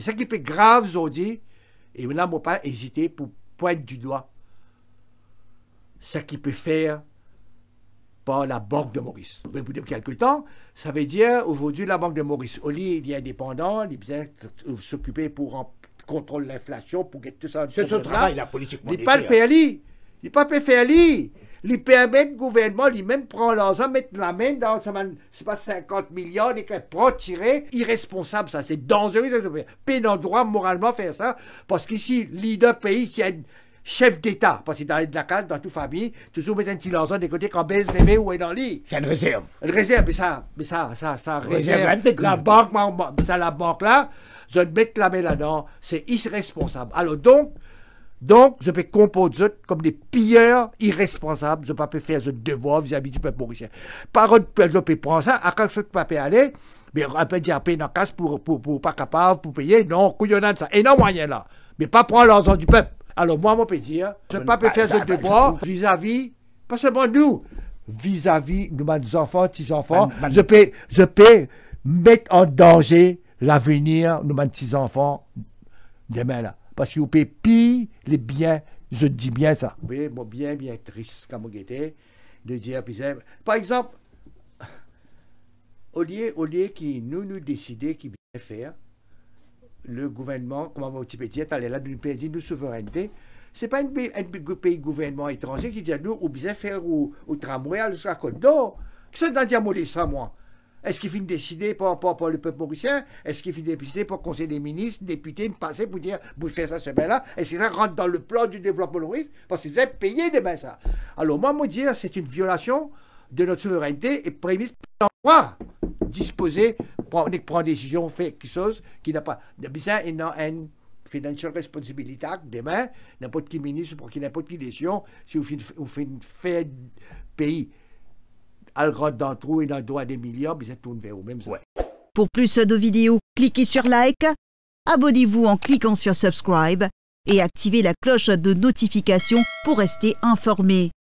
ce qui peut grave aujourd'hui, et là, ne pas hésiter pour pointer du doigt ce qui peut faire par la Banque de Maurice. Mais depuis quelques temps, ça veut dire aujourd'hui la Banque de Maurice, au il est indépendant, il besoin s'occuper pour contrôler l'inflation, pour que tout ça. C'est ce travail, la politique monétaire. Il n'est pas le faire il n'est pas fait lui permet le gouvernement lui-même prend l'argent, mettre la main dans, ça pas 50 millions et qu'elle prend irresponsable, ça, c'est dangereux, peine en droit moralement faire ça, parce qu'ici, leader pays, a un chef d'État, parce qu'il est dans la case, dans toute famille, toujours mettre un petit l'argent des côtés quand baisse les ou est dans le C'est une réserve. Une réserve, mais ça, mais ça, ça, réserve. la banque, ça, la banque là, je vais la main là-dedans, c'est irresponsable. Alors donc, donc, je peux composer comme des pilleurs irresponsables. Je ne peux pas faire ce devoir vis-à-vis du peuple mauricien. Par contre, je peux prendre ça, à je peux aller, mais on peut dire, payer dans casse pour, pour, pas capable, pour payer. Non, couillonnade, ça. Et non, moyen là. Mais pas prendre l'argent du peuple. Alors, moi, je peux dire, je ne peux pas faire ce devoir vis-à-vis, pas seulement nous, vis-à-vis de mes enfants, petits-enfants. Je peux, je peux mettre en danger l'avenir de mes petits-enfants demain là parce vous vous pire les biens. Je dis bien ça. voyez, moi, bien, bien triste, comme de dire, par exemple, au lieu, au qui nous, nous décider qui bien faire, le gouvernement, comment on peu dire, allez là, nous perdons nos souveraineté, Ce n'est pas un pays, gouvernement étranger qui dit nous, ou bien faire au, tramway, à la côte d'or. Qu'est-ce que c'est ça, moi est-ce qu'il finit décider par, pour pour le peuple mauricien? Est-ce qu'il finit décider pour le conseil des ministres, députés, passer pour dire, vous faites ça, ce bien-là? Est-ce que ça rentre dans le plan du développement maurice? Parce que vous êtes payé demain ça. Alors, moi, moi, dire, c'est une violation de notre souveraineté et prémisse pour pouvoir disposer, prendre, prendre des décisions, faire quelque chose qui n'a pas. Ça, il a une financial responsibility act demain, n'importe qui ministre, pour qu'il n'importe qui décision, si vous faites un pays pour plus de vidéos, cliquez sur like, abonnez-vous en cliquant sur subscribe et activez la cloche de notification pour rester informé.